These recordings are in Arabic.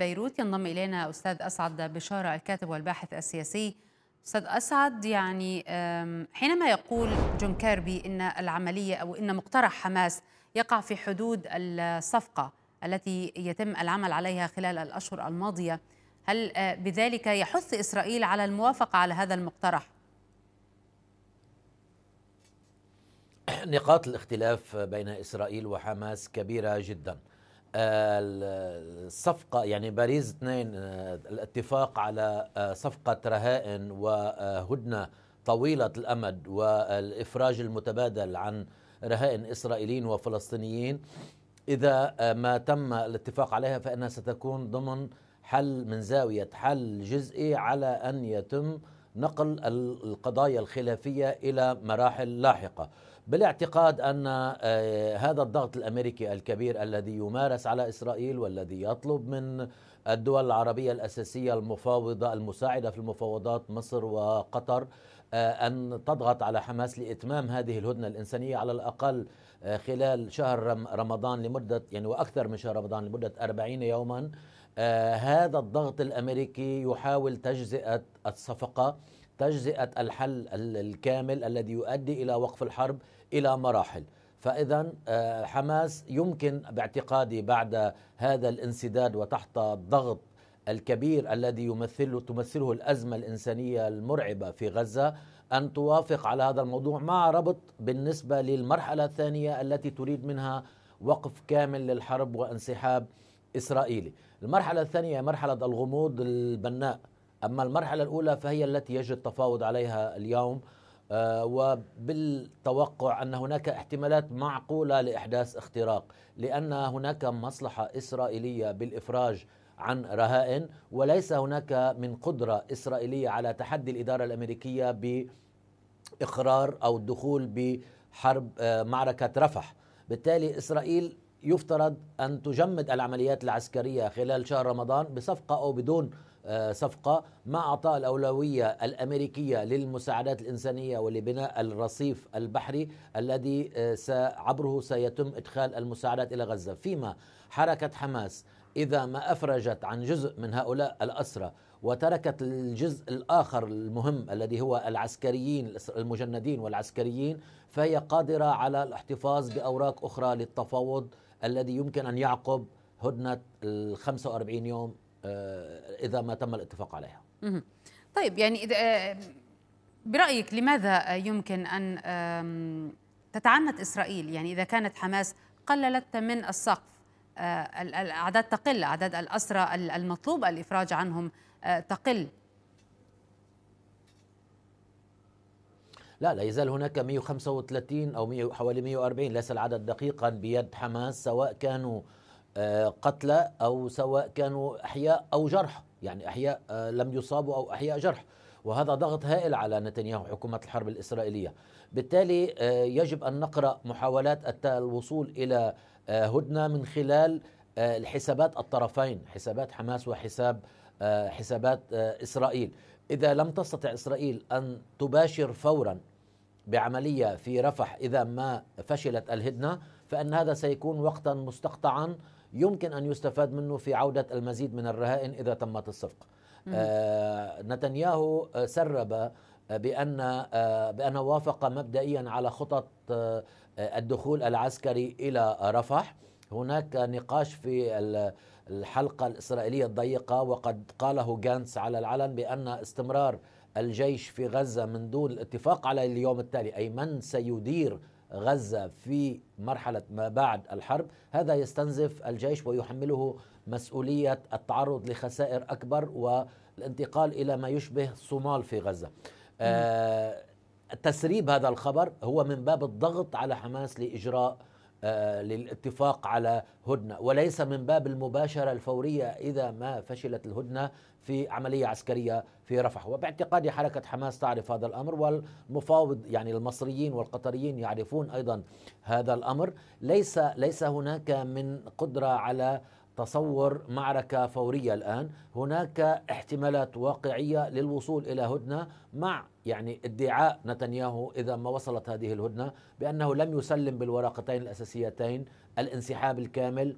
بيروت ينضم إلينا أستاذ أسعد بشارة الكاتب والباحث السياسي أستاذ أسعد يعني حينما يقول جون كيربي إن العملية أو إن مقترح حماس يقع في حدود الصفقة التي يتم العمل عليها خلال الأشهر الماضية هل آه، بذلك يحث إسرائيل على الموافقة على هذا المقترح؟ نقاط الاختلاف بين إسرائيل وحماس كبيرة جداً الصفقة يعني باريس 2 آه، الاتفاق على آه، صفقة رهائن وهدنة طويلة الأمد والإفراج المتبادل عن رهائن إسرائيليين وفلسطينيين إذا آه، ما تم الاتفاق عليها فإنها ستكون ضمن حل من زاوية حل جزئي على أن يتم نقل القضايا الخلافية إلى مراحل لاحقة بالاعتقاد ان آه، هذا الضغط الامريكي الكبير الذي يمارس على اسرائيل والذي يطلب من الدول العربيه الاساسيه المفاوضه المساعده في المفاوضات مصر وقطر آه، ان تضغط على حماس لاتمام هذه الهدنه الانسانيه على الاقل آه، خلال شهر رمضان لمده يعني واكثر من شهر رمضان لمده 40 يوما هذا الضغط الامريكي يحاول تجزئه الصفقه تجزئه الحل الكامل الذي يؤدي الى وقف الحرب إلى مراحل فإذا آه، حماس يمكن باعتقادي بعد هذا الانسداد وتحت الضغط الكبير الذي يمثله تمثله الأزمة الإنسانية المرعبة في غزة أن توافق على هذا الموضوع مع ربط بالنسبة للمرحلة الثانية التي تريد منها وقف كامل للحرب وانسحاب إسرائيلي المرحلة الثانية مرحلة الغموض البناء أما المرحلة الأولى فهي التي يجب التفاوض عليها اليوم آه، وبالتوقع ان هناك احتمالات معقوله لاحداث اختراق لان هناك مصلحه اسرائيليه بالافراج عن رهائن وليس هناك من قدره اسرائيليه على تحدي الاداره الامريكيه باقرار او الدخول بحرب آه، معركه رفح بالتالي اسرائيل يفترض ان تجمد العمليات العسكريه خلال شهر رمضان بصفقه او بدون صفقة مع أعطاء الأولوية الأمريكية للمساعدات الإنسانية ولبناء الرصيف البحري الذي آه، عبره سيتم إدخال المساعدات إلى غزة فيما حركة حماس إذا ما أفرجت عن جزء من هؤلاء الأسرى وتركت الجزء الآخر المهم الذي هو العسكريين المجندين والعسكريين فهي قادرة على الاحتفاظ بأوراق أخرى للتفاوض الذي يمكن أن يعقب هدنة ال 45 يوم آه، اذا ما تم الاتفاق عليها طيب يعني اذا آه، برايك لماذا يمكن ان تتعنت اسرائيل يعني اذا كانت حماس قللت من السقف آه، الاعداد تقل اعداد الاسرى المطلوب الافراج عنهم تقل لا لا يزال هناك 135 او حوالي 140 ليس العدد دقيقا بيد حماس سواء كانوا آه، قتلى أو سواء كانوا أحياء أو جرحى يعني أحياء آه، لم يصابوا أو أحياء جرح وهذا ضغط هائل على نتنياهو حكومة الحرب الإسرائيلية بالتالي آه، يجب أن نقرأ محاولات الوصول إلى هدنة من خلال الحسابات الطرفين حسابات حماس وحساب حسابات إسرائيل إذا لم تستطع إسرائيل أن تباشر فورا بعملية في رفح إذا ما فشلت الهدنة فإن هذا سيكون وقتا مستقطعا يمكن أن يستفاد منه في عودة المزيد من الرهائن إذا تمت الصفقة آه نتنياهو آه، سرب آه، بأن آه، بأنه وافق مبدئيا على خطط الدخول العسكري إلى رفح هناك نقاش في الحلقة الإسرائيلية الضيقة وقد قاله جانس على العلن بأن استمرار الجيش في غزة من دون الاتفاق على اليوم التالي أي من سيدير غزة في مرحلة ما بعد الحرب هذا يستنزف الجيش ويحمله مسؤولية التعرض لخسائر أكبر والانتقال إلى ما يشبه صومال في غزة آه، تسريب هذا الخبر هو من باب الضغط على حماس لإجراء آه، للاتفاق على هدنه وليس من باب المباشره الفوريه اذا ما فشلت الهدنه في عمليه عسكريه في رفح وباعتقادي حركه حماس تعرف هذا الامر والمفاوض يعني المصريين والقطريين يعرفون ايضا هذا الامر ليس ليس هناك من قدره على تصور معركة فورية الآن هناك احتمالات واقعية للوصول إلى هدنة مع يعني ادعاء نتنياهو إذا ما وصلت هذه الهدنة بأنه لم يسلم بالورقتين الأساسيتين الانسحاب الكامل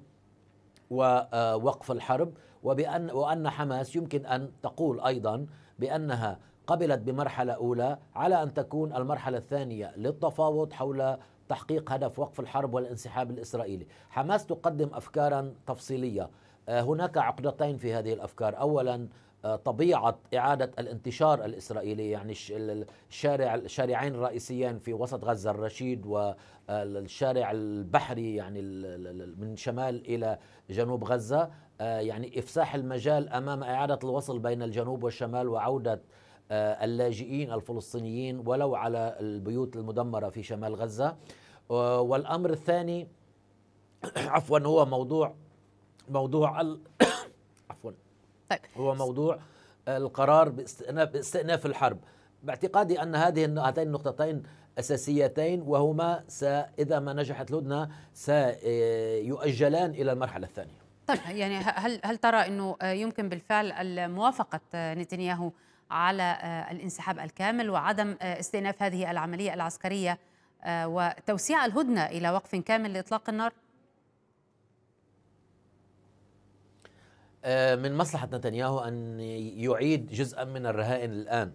ووقف آه، الحرب وبأن وأن حماس يمكن أن تقول أيضا بأنها قبلت بمرحلة أولى على أن تكون المرحلة الثانية للتفاوض حول تحقيق هدف وقف الحرب والانسحاب الاسرائيلي. حماس تقدم افكارا تفصيليه، آه، هناك عقدتين في هذه الافكار، اولا آه، طبيعة إعادة الانتشار الإسرائيلي يعني الشارع الشارعين الرئيسيين في وسط غزة الرشيد والشارع آه، البحري يعني من شمال إلى جنوب غزة يعني إفساح المجال أمام إعادة الوصل بين الجنوب والشمال وعودة آه، اللاجئين الفلسطينيين ولو على البيوت المدمرة في شمال غزة آه، والأمر الثاني عفوا هو موضوع موضوع ال... عفوا طيب. هو موضوع القرار باستئناف الحرب باعتقادي أن هذه هاتين النقطتين أساسيتين وهما إذا ما نجحت الهدنة آه، سيؤجلان إلى المرحلة الثانية طيب يعني هل هل ترى انه يمكن بالفعل موافقه نتنياهو على آه، الانسحاب الكامل وعدم آه، استئناف هذه العملية العسكرية آه، وتوسيع الهدنة إلى وقف كامل لإطلاق النار؟ من مصلحة نتنياهو أن يعيد جزءا من الرهائن الآن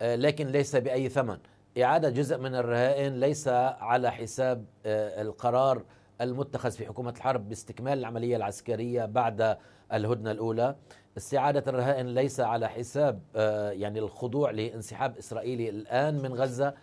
لكن ليس بأي ثمن إعادة جزء من الرهائن ليس على حساب القرار المتخذ في حكومة الحرب باستكمال العملية العسكرية بعد الهدنة الأولى استعادة الرهائن ليس على حساب آه، يعني الخضوع لانسحاب إسرائيلي الآن من غزة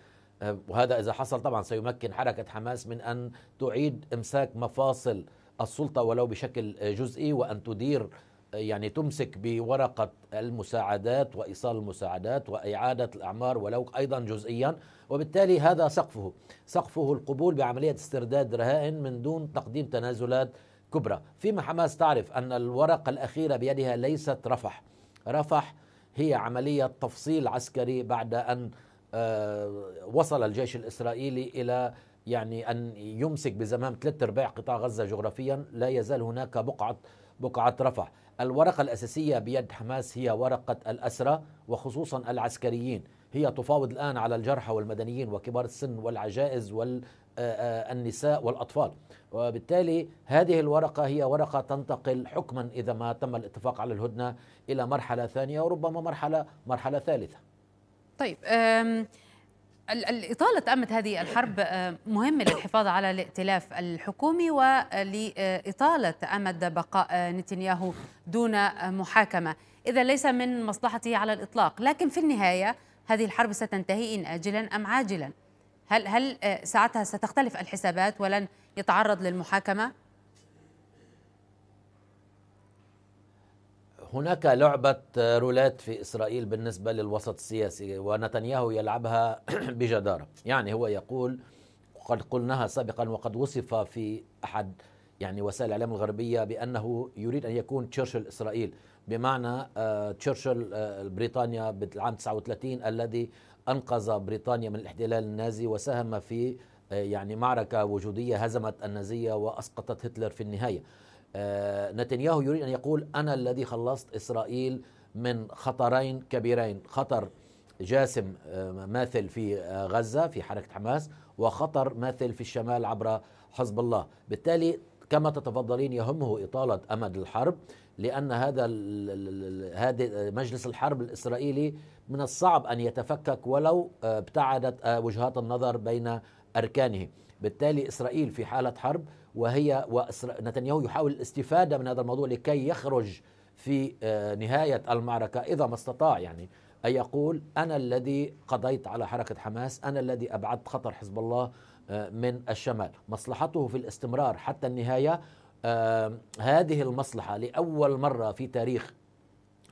آه، وهذا إذا حصل طبعا سيمكن حركة حماس من أن تعيد إمساك مفاصل السلطة ولو بشكل جزئي وأن تدير يعني تمسك بورقة المساعدات وإيصال المساعدات وإعادة الأعمار ولو أيضا جزئيا وبالتالي هذا سقفه سقفه القبول بعملية استرداد رهائن من دون تقديم تنازلات كبرى فيما حماس تعرف أن الورقة الأخيرة بيدها ليست رفح رفح هي عملية تفصيل عسكري بعد أن آه، وصل الجيش الإسرائيلي إلى يعني أن يمسك بزمام ثلاثة أرباع قطاع غزة جغرافيا لا يزال هناك بقعة بقعة رفح الورقة الأساسية بيد حماس هي ورقة الأسرى وخصوصا العسكريين هي تفاوض الآن على الجرحى والمدنيين وكبار السن والعجائز والنساء آه، آه، والأطفال وبالتالي هذه الورقة هي ورقة تنتقل حكما إذا ما تم الاتفاق على الهدنة إلى مرحلة ثانية وربما مرحلة مرحلة ثالثة طيب الإطالة أمد هذه الحرب آه، مهمة للحفاظ على الائتلاف الحكومي ولإطالة أمد بقاء آه، نتنياهو دون محاكمة إذا ليس من مصلحته على الإطلاق لكن في النهاية هذه الحرب ستنتهي إن آجلا أم عاجلا هل, هل آه، ساعتها ستختلف الحسابات ولن يتعرض للمحاكمة؟ هناك لعبة رولات في إسرائيل بالنسبة للوسط السياسي ونتنياهو يلعبها بجدارة يعني هو يقول قد قلناها سابقا وقد وصف في أحد يعني وسائل الإعلام الغربية بأنه يريد أن يكون تشرشل إسرائيل بمعنى آه، تشرشل آه، بريطانيا بالعام 39 الذي أنقذ بريطانيا من الاحتلال النازي وساهم في آه، يعني معركة وجودية هزمت النازية وأسقطت هتلر في النهاية آه، نتنياهو يريد ان يقول انا الذي خلصت اسرائيل من خطرين كبيرين خطر جاسم آه، ماثل في آه، غزه في حركه حماس وخطر ماثل في الشمال عبر حزب الله بالتالي كما تتفضلين يهمه اطاله امد الحرب لأن هذا هذا مجلس الحرب الإسرائيلي من الصعب أن يتفكك ولو آه، ابتعدت آه، وجهات النظر بين أركانه بالتالي إسرائيل في حالة حرب وهي ونتنياهو يحاول الاستفادة من هذا الموضوع لكي يخرج في آه، نهاية المعركة إذا ما استطاع يعني أن يقول أنا الذي قضيت على حركة حماس أنا الذي أبعدت خطر حزب الله من الشمال مصلحته في الاستمرار حتى النهاية هذه المصلحة لأول مرة في تاريخ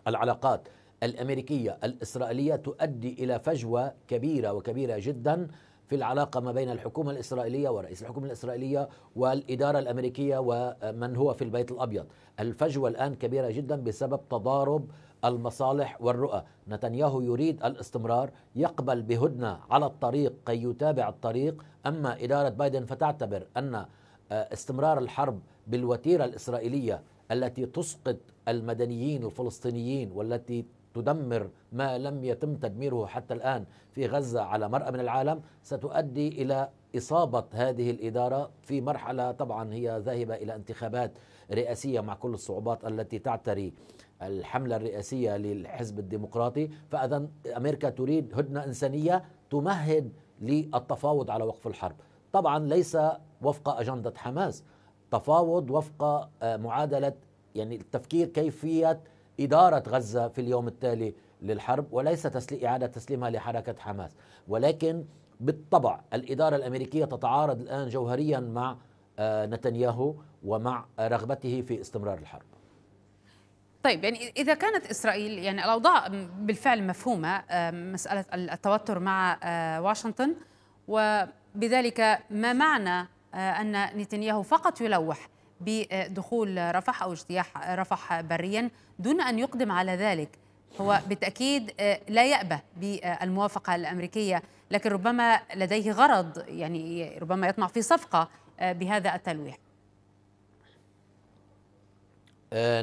العلاقات الأمريكية الإسرائيلية تؤدي إلى فجوة كبيرة وكبيرة جدا في العلاقة ما بين الحكومة الإسرائيلية ورئيس الحكومة الإسرائيلية والإدارة الأمريكية ومن هو في البيت الأبيض الفجوة الآن كبيرة جدا بسبب تضارب المصالح والرؤى نتنياهو يريد الاستمرار يقبل بهدنة على الطريق كي يتابع الطريق أما إدارة بايدن فتعتبر أن آه، استمرار الحرب بالوتيره الاسرائيليه التي تسقط المدنيين الفلسطينيين والتي تدمر ما لم يتم تدميره حتى الان في غزه على مرأى من العالم ستؤدي الى اصابه هذه الاداره في مرحله طبعا هي ذاهبه الى انتخابات رئاسيه مع كل الصعوبات التي تعتري الحمله الرئاسيه للحزب الديمقراطي فاذا امريكا تريد هدنه انسانيه تمهد للتفاوض على وقف الحرب طبعا ليس وفق أجندة حماس تفاوض وفق آه، معادلة يعني التفكير كيفية إدارة غزة في اليوم التالي للحرب وليس تسلي إعادة تسليمها لحركة حماس ولكن بالطبع الإدارة الأمريكية تتعارض الآن جوهريا مع آه، نتنياهو ومع رغبته في استمرار الحرب طيب يعني اذا كانت اسرائيل يعني الاوضاع بالفعل مفهومه آه، مساله التوتر مع واشنطن و بذلك ما معنى آه، أن نتنياهو فقط يلوح بدخول رفح أو اجتياح رفح بريا دون أن يقدم على ذلك هو بالتأكيد آه، لا يأبه بالموافقة الأمريكية لكن ربما لديه غرض يعني ربما يطمع في صفقة آه، بهذا التلويح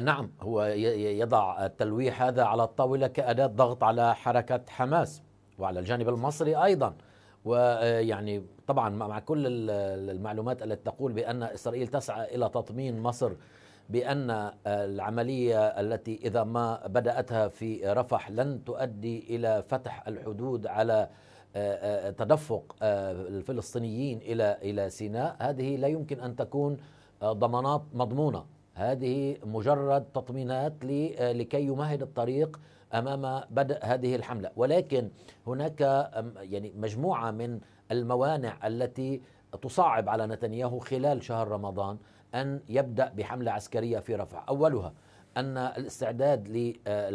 نعم هو يضع التلويح هذا على الطاولة كأداة ضغط على حركة حماس وعلى الجانب المصري أيضا ويعني طبعا مع كل المعلومات التي تقول بأن إسرائيل تسعى إلى تطمين مصر بأن العملية التي إذا ما بدأتها في رفح لن تؤدي إلى فتح الحدود على آه، آه، تدفق آه، الفلسطينيين إلى إلى سيناء هذه لا يمكن أن تكون ضمانات مضمونة هذه مجرد تطمينات آه، لكي يمهد الطريق امام بدء هذه الحمله ولكن هناك يعني مجموعه من الموانع التي تصعب على نتنياهو خلال شهر رمضان ان يبدا بحمله عسكريه في رفح اولها ان الاستعداد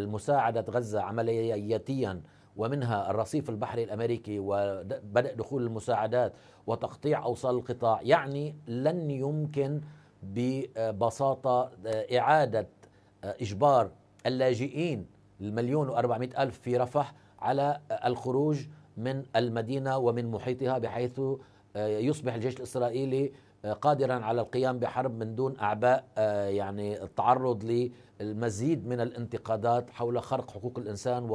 لمساعده غزه عملياتيا ومنها الرصيف البحري الامريكي وبدء دخول المساعدات وتقطيع اوصال القطاع يعني لن يمكن ببساطة آه، إعادة آه، إجبار اللاجئين المليون وأربعمائة ألف في رفح على آه، الخروج من المدينة ومن محيطها بحيث يصبح الجيش الإسرائيلي قادرا على القيام بحرب من دون اعباء يعني التعرض للمزيد من الانتقادات حول خرق حقوق الانسان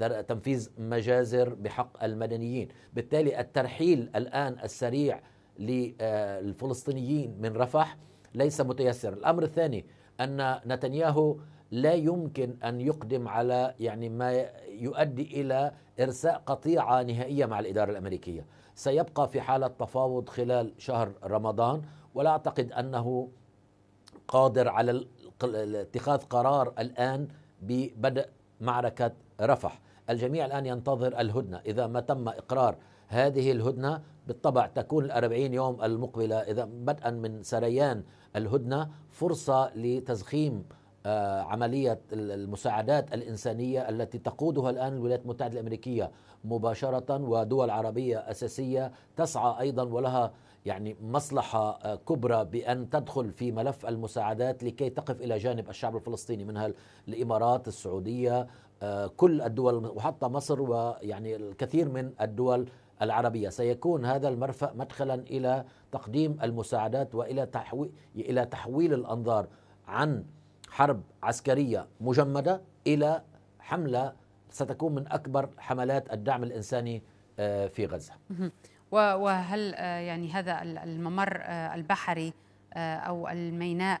وتنفيذ مجازر بحق المدنيين، بالتالي الترحيل الان السريع للفلسطينيين من رفح ليس متيسر الأمر الثاني أن نتنياهو لا يمكن أن يقدم على يعني ما يؤدي إلى إرساء قطيعة نهائية مع الإدارة الأمريكية سيبقى في حالة تفاوض خلال شهر رمضان ولا أعتقد أنه قادر على اتخاذ قرار الآن ببدء معركة رفح الجميع الآن ينتظر الهدنة إذا ما تم إقرار هذه الهدنة بالطبع تكون الأربعين يوم المقبلة إذا بدءا من سريان الهدنة فرصة لتزخيم آه، عملية المساعدات الإنسانية التي تقودها الآن الولايات المتحدة الأمريكية مباشرة ودول عربية أساسية تسعى أيضا ولها يعني مصلحة آه، كبرى بأن تدخل في ملف المساعدات لكي تقف إلى جانب الشعب الفلسطيني منها الإمارات السعودية آه، كل الدول وحتى مصر ويعني الكثير من الدول العربية سيكون هذا المرفأ مدخلا إلى تقديم المساعدات وإلى تحويل, إلى تحويل الأنظار عن حرب عسكرية مجمدة إلى حملة ستكون من أكبر حملات الدعم الإنساني آه، في غزة وهل آه، يعني هذا الممر آه، البحري أو الميناء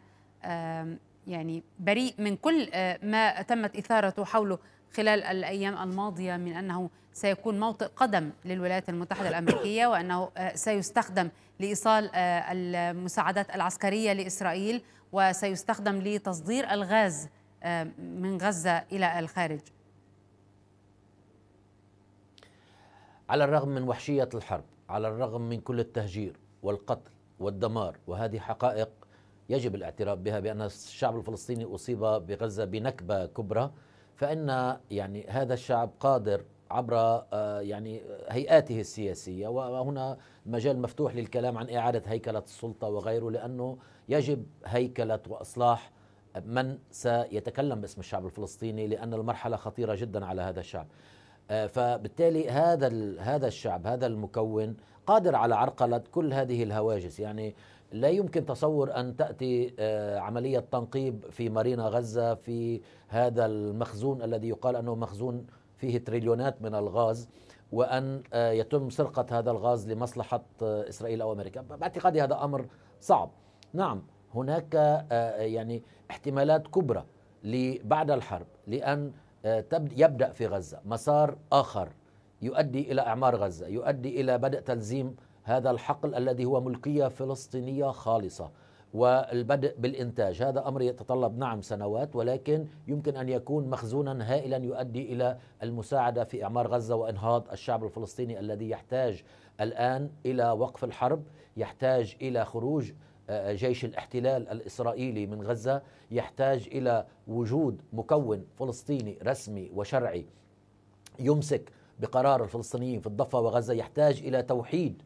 يعني بريء من كل ما تمت إثارته حوله خلال الأيام الماضية من أنه سيكون موطئ قدم للولايات المتحدة الأمريكية وأنه آه، سيستخدم لإيصال آه، المساعدات العسكرية لإسرائيل وسيستخدم لتصدير الغاز آه، من غزة إلى الخارج على الرغم من وحشية الحرب على الرغم من كل التهجير والقتل والدمار وهذه حقائق يجب الاعتراف بها بأن الشعب الفلسطيني أصيب بغزة بنكبة كبرى فان يعني هذا الشعب قادر عبر آه، يعني هيئاته السياسيه وهنا مجال مفتوح للكلام عن اعاده هيكله السلطه وغيره لانه يجب هيكله واصلاح من سيتكلم باسم الشعب الفلسطيني لان المرحله خطيره جدا على هذا الشعب. آه، فبالتالي هذا هذا الشعب هذا المكون قادر على عرقله كل هذه الهواجس يعني لا يمكن تصور أن تأتي آه، عملية تنقيب في مارينا غزة في هذا المخزون الذي يقال أنه مخزون فيه تريليونات من الغاز وأن آه، يتم سرقة هذا الغاز لمصلحة آه، إسرائيل أو أمريكا باعتقادي هذا أمر صعب نعم هناك يعني احتمالات كبرى بعد الحرب لأن يبدأ في غزة مسار آخر يؤدي إلى إعمار غزة يؤدي إلى بدء تلزيم هذا الحقل الذي هو ملكية فلسطينية خالصة والبدء بالإنتاج هذا أمر يتطلب نعم سنوات ولكن يمكن أن يكون مخزونا هائلا يؤدي إلى المساعدة في إعمار غزة وإنهاض الشعب الفلسطيني الذي يحتاج الآن إلى وقف الحرب يحتاج إلى خروج آه، جيش الاحتلال الاسرائيلي من غزه يحتاج الى وجود مكون فلسطيني رسمي وشرعي يمسك بقرار الفلسطينيين في الضفه وغزه يحتاج الى توحيد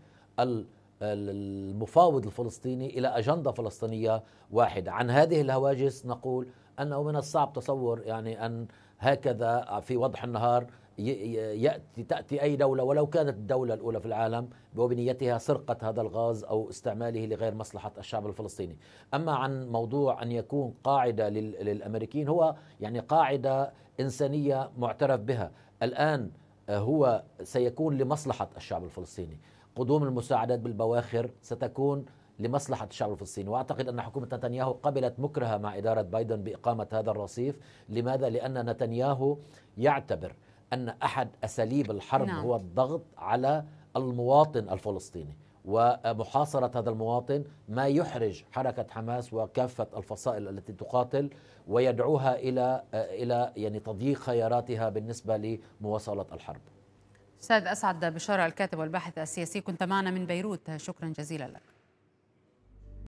المفاوض الفلسطيني الى اجنده فلسطينيه واحده، عن هذه الهواجس نقول انه من الصعب تصور يعني ان هكذا في وضح النهار ياتي تاتي اي دوله ولو كانت الدوله الاولى في العالم وبنيتها سرقه هذا الغاز او استعماله لغير مصلحه الشعب الفلسطيني، اما عن موضوع ان يكون قاعده للامريكيين هو يعني قاعده انسانيه معترف بها، الان هو سيكون لمصلحه الشعب الفلسطيني، قدوم المساعدات بالبواخر ستكون لمصلحة الشعب الفلسطيني وأعتقد أن حكومة نتنياهو قبلت مكرها مع إدارة بايدن بإقامة هذا الرصيف لماذا؟ لأن نتنياهو يعتبر أن أحد أساليب الحرب نعم. هو الضغط على المواطن الفلسطيني ومحاصرة هذا المواطن ما يحرج حركة حماس وكافة الفصائل التي تقاتل ويدعوها إلى إلى يعني تضييق خياراتها بالنسبة لمواصلة الحرب أستاذ أسعد بشارة الكاتب والباحث السياسي كنت معنا من بيروت شكرا جزيلا لك